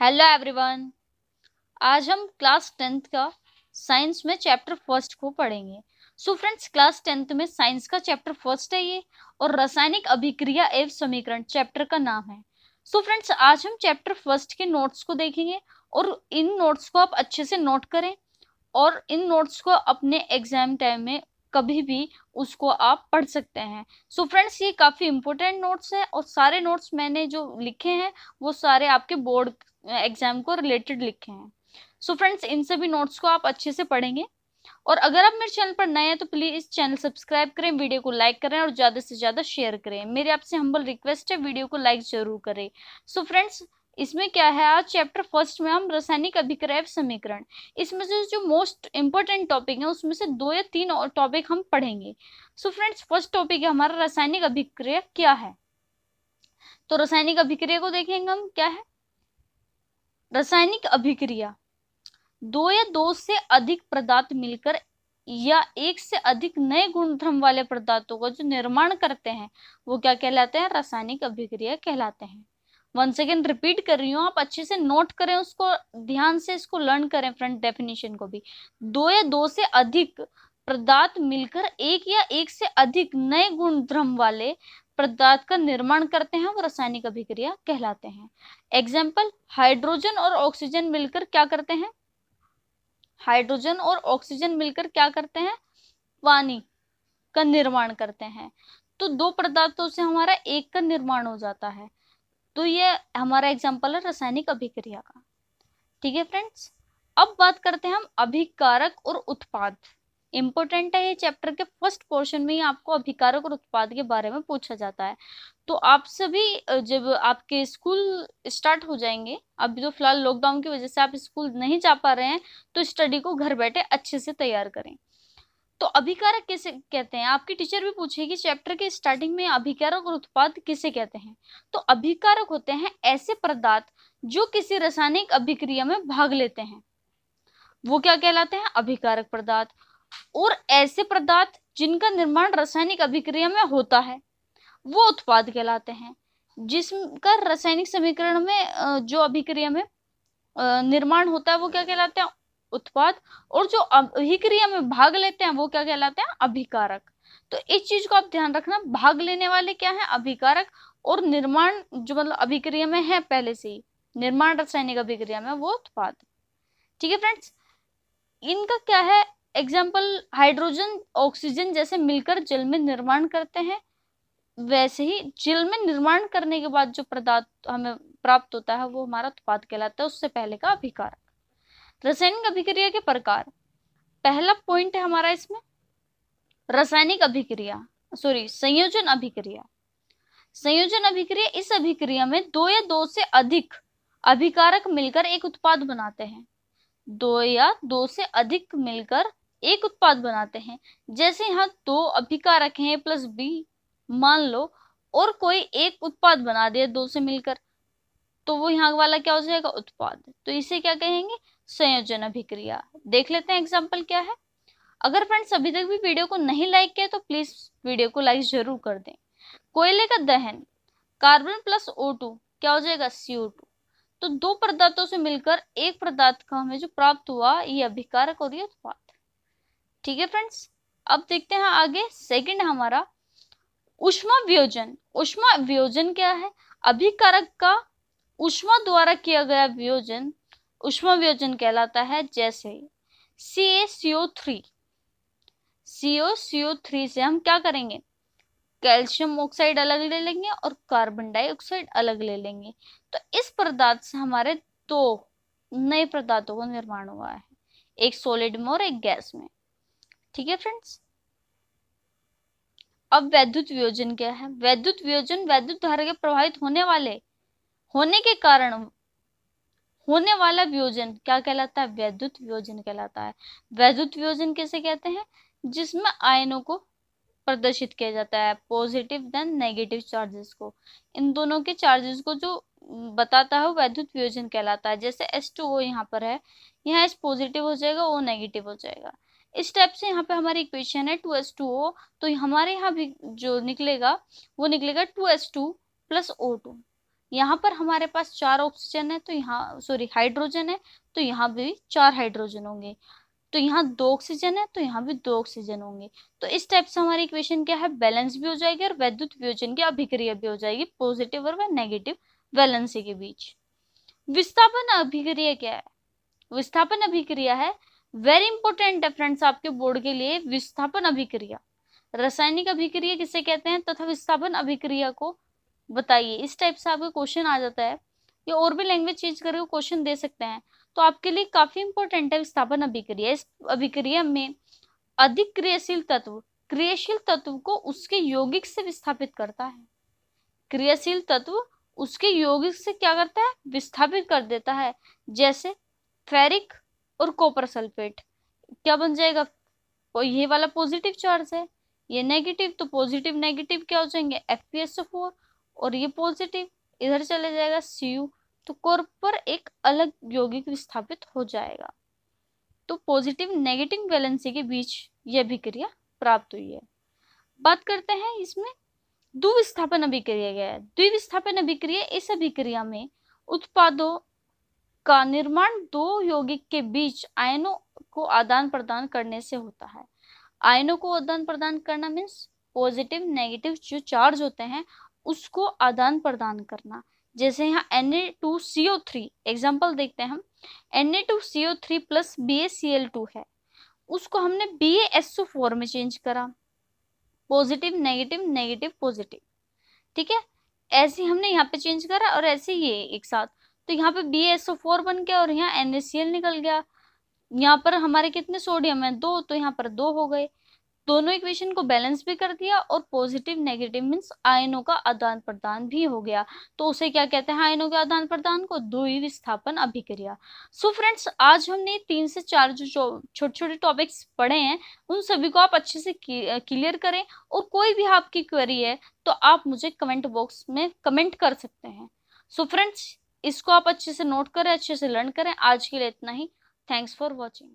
hello everyone आज हम class tenth का साइंस में चैप्टर फर्स्ट को पढ़ेंगे सो फ्रेंड्स क्लास टेंथ में साइंस का चैप्टर फर्स्ट है ये और रासायनिक अभिक्रिया एवं समीकरण चैप्टर का नाम है सो so फ्रेंड्स आज हम चैप्टर फर्स्ट के नोट्स को देखेंगे और इन नोट्स को आप अच्छे से नोट करें और इन नोट्स को अपने एग्जाम टाइम में कभी भी उसको आप पढ़ सकते हैं सो so फ्रेंड्स ये काफ़ी इंपॉर्टेंट नोट्स हैं और सारे नोट्स मैंने जो लिखे हैं वो सारे आपके बोर्ड एग्जाम को रिलेटेड लिखे हैं सो फ्रेंड्स इन सभी नोट्स को आप अच्छे से पढ़ेंगे और अगर आप मेरे चैनल पर नए हैं तो प्लीज़ इस चैनल सब्सक्राइब करें वीडियो को लाइक करें और ज़्यादा से ज़्यादा शेयर करें मेरी आपसे हम्बल रिक्वेस्ट है वीडियो को लाइक ज़रूर करें सो so फ्रेंड्स इसमें क्या है आज चैप्टर फर्स्ट में हम रासायनिक अभिक्रय समीकरण इसमें से जो मोस्ट इम्पोर्टेंट टॉपिक है उसमें से दो या तीन टॉपिक हम पढ़ेंगे सो फ्रेंड्स फर्स्ट टॉपिक है हमारा रासायनिक अभिक्रय क्या है तो रासायनिक अभिक्रिया को देखेंगे हम क्या है रासायनिक अभिक्रिया दो या दो से अधिक पदार्थ मिलकर या एक से अधिक नए गुणधर्म वाले पदार्थों का जो निर्माण करते हैं वो क्या कहलाते हैं रासायनिक अभिक्रिया कहलाते हैं वन सेकेंड रिपीट कर रही हूँ आप अच्छे से नोट करें उसको ध्यान से इसको लर्न करें फ्रंट डेफिनेशन को भी दो या दो से अधिक पदार्थ मिलकर एक या एक से अधिक नए गुणधर्म वाले पदार्थ का निर्माण करते हैं वो रासायनिक अभिक्रिया कहलाते हैं एग्जाम्पल हाइड्रोजन और ऑक्सीजन मिलकर क्या करते हैं हाइड्रोजन और ऑक्सीजन मिलकर क्या करते हैं पानी का निर्माण करते हैं तो दो पदार्थों से हमारा एक का निर्माण हो जाता है तो ये हमारा एग्जाम्पल है रासायनिक अभिक्रिया का ठीक है फ्रेंड्स अब बात करते हैं हम अभिकारक और उत्पाद इंपॉर्टेंट है ये चैप्टर के फर्स्ट पोर्शन में ही आपको अभिकारक और उत्पाद के बारे में पूछा जाता है तो आप सभी जब आपके स्कूल स्टार्ट हो जाएंगे अभी तो फिलहाल लॉकडाउन की वजह से आप स्कूल नहीं जा पा रहे हैं तो स्टडी को घर बैठे अच्छे से तैयार करें तो अभिकारक किसे कहते हैं आपकी टीचर भी पूछेगी चैप्टर के स्टार्टिंग में अभिकारक और उत्पाद किसे कहते हैं तो अभिकारक होते हैं ऐसे पदार्थ जो किसी रासायनिक अभिक्रिया में भाग लेते हैं वो क्या कहलाते हैं अभिकारक पदार्थ और ऐसे पदार्थ जिनका निर्माण रासायनिक अभिक्रिया में होता है वो उत्पाद कहलाते हैं जिसका रासायनिक समीकरण में जो अभिक्रिया में निर्माण होता है वो क्या कहलाते हैं उत्पाद और जो अभिक्रिया में भाग लेते हैं वो क्या कहलाते हैं अभिकारक तो इस चीज को आप ध्यान रखना भाग लेने वाले क्या है अभिकारक और निर्माण जो मतलब अभिक्रिया में है पहले से ही निर्माण रासायनिक अभिक्रिया में वो उत्पाद ठीक है फ्रेंड्स इनका क्या है एग्जाम्पल हाइड्रोजन ऑक्सीजन जैसे मिलकर जल में निर्माण करते हैं वैसे ही जल में निर्माण करने के बाद जो पदार्थ हमें प्राप्त होता है वो हमारा उत्पाद कहलाता है उससे पहले का अभिकारक रासायनिक अभिक्रिया के प्रकार पहला पॉइंट है हमारा इसमें रासायनिक अभिक्रिया सॉरी संयोजन अभिक्रिया संयोजन अभिक्रिया इस अभिक्रिया में दो या दो से अधिक अभिकारक मिलकर एक उत्पाद बनाते हैं दो या दो से अधिक मिलकर एक उत्पाद बनाते हैं जैसे यहाँ दो अभिकारक हैं प्लस बी मान लो और कोई एक उत्पाद बना दिया दो से मिलकर तो वो यहाँ वाला क्या हो जाएगा उत्पाद तो इसे क्या कहेंगे संयोजन अभिक्रिया देख लेते हैं एग्जाम्पल क्या है अगर फ्रेंड्स अभी तक भी वीडियो को नहीं लाइक किया तो प्लीज वीडियो को लाइक जरूर कर दें कोयले का दहन कार्बन प्लस ओ टू क्या हो जाएगा सीओ टू तो दो पदार्थों से मिलकर एक पदार्थ का हमें जो प्राप्त हुआ ये अभिकारक और ये उत्पाद ठीक है फ्रेंड्स अब देखते हैं आगे सेकंड हमारा उष्मा वियोजन उष्मा वियोजन क्या है अभिकारक का उष्मा द्वारा किया गया वियोजन उष्मा वियोजन कहलाता है जैसे C A three CO CO three से हम क्या करेंगे कैल्शियम ऑक्साइड अलग ले लेंगे और कार्बन डाइऑक्साइड अलग ले लेंगे तो इस पदार्थ से हमारे दो नए पदार्थों का निर्माण हुआ है एक सॉलिड में और एक गैस में ठीक है फ्रेंड्स अब वैद्युत वियोजन क्या है वैद्युत वियोजन वैद्युत धारा के प्रभावित होने वाले होने के कारण होने वाला वियोजन क्या कहलाता है वैद्युत वियोजन कहलाता है वैद्युत वियोजन कैसे कहते हैं जिसमें आयनों को प्रदर्शित किया जाता है पॉजिटिव देन नेगेटिव चार्जेस को इन दोनों के चार्जेस को जो बताता है वैद्युत वियोजन कहलाता है जैसे एस टू ओ यहाँ पर है यहाँ एस पॉजिटिव हो जाएगा ओ नेगेटिव हो जाएगा इस टाइप से यहाँ पे हमारी इक्वेशन है टू एस टू ओ तो हमारे यहाँ भी जो निकलेगा वो निकलेगा two S two plus O two यहाँ पर हमारे पास चार ऑक्सीजन है तो यहाँ सॉरी हाइड्रोजन है तो यहाँ भी चार हाइड्रोजन होंगे तो यहाँ दो ऑक्सीजन है तो यहाँ भी दो ऑक्सीजन होंगे तो इस टाइप से हमारी इक्वेशन क्या है बैलेंस भी हो जाएगी और वैद्युत वियोजन की अभिक्रिया भी हो जाएगी पॉजिटिव और नेगेटिव बैलेंसी के बीच विस्थापन अभिक्रिया क्या है विस्थापन अभिक्रिया है वेरी इंपॉर्टेंट है फ्रेंड्स आपके बोर्ड के लिए विस्थापन अभिक्रिया रासायनिक अभिक्रिया किसे कहते हैं तथा तो विस्थापन अभिक्रिया को बताइए इस टाइप से आपका क्वेश्चन आ जाता है या और भी लैंग्वेज चेंज करके क्वेश्चन दे सकते हैं तो आपके लिए काफ़ी इंपॉर्टेंट है विस्थापन अभिक्रिया इस अभिक्रिया में अधिक क्रियाशील तत्व क्रियाशील तत्व को उसके यौगिक से विस्थापित करता है क्रियाशील तत्व उसके यौगिक से क्या करता है विस्थापित कर देता है जैसे फेरिक और कॉपर सल्फेट क्या बन जाएगा ये वाला पॉजिटिव चार्ज है ये नेगेटिव तो पॉजिटिव नेगेटिव क्या हो जाएंगे एफ पी एस फोर और ये पॉजिटिव इधर चले जाएगा सीयू तो कोर पर एक अलग यौगिक विस्थापित हो जाएगा तो पॉजिटिव नेगेटिव वैलेंसी के बीच यह अभिक्रिया प्राप्त हुई है बात करते हैं इसमें द्विविस्थापन अभिक्रिया गया है द्विविस्थापन अभिक्रिया इस अभिक्रिया में उत्पादों का निर्माण दो यौगिक के बीच आयनों को आदान प्रदान करने से होता है आयनों को आदान प्रदान करना मीन्स पॉजिटिव नेगेटिव जो चार्ज होते हैं उसको आदान प्रदान करना जैसे यहाँ N A two C O three example देखते हैं हम N A two C O three plus B A C L two है उसको हमने B A S O four में चेंज करा पॉजिटिव नेगेटिव नेगेटिव पॉजिटिव ठीक है ऐसे हमने यहाँ पे चेंज करा और ऐसे ये एक साथ तो यहाँ पे बी एस ओ फोर बन गया और यहाँ एन निकल गया यहाँ पर हमारे कितने सोडियम है दो तो यहाँ पर दो हो गए दोनों इक्वेशन को बैलेंस भी कर दिया और पॉजिटिव नेगेटिव मीन्स आयनों का आदान प्रदान भी हो गया तो उसे क्या कहते हैं आयनों के आदान प्रदान को दुई विस्थापन अभिक्रिया सो फ्रेंड्स आज हमने तीन से चार जो छोटे छोटे टॉपिक्स पढ़े हैं उन सभी को आप अच्छे से क्लियर करें और कोई भी आपकी क्वेरी है तो आप मुझे कमेंट बॉक्स में कमेंट कर सकते हैं सो so फ्रेंड्स इसको आप अच्छे से नोट करें अच्छे से लर्न करें आज के लिए इतना ही थैंक्स फॉर वॉचिंग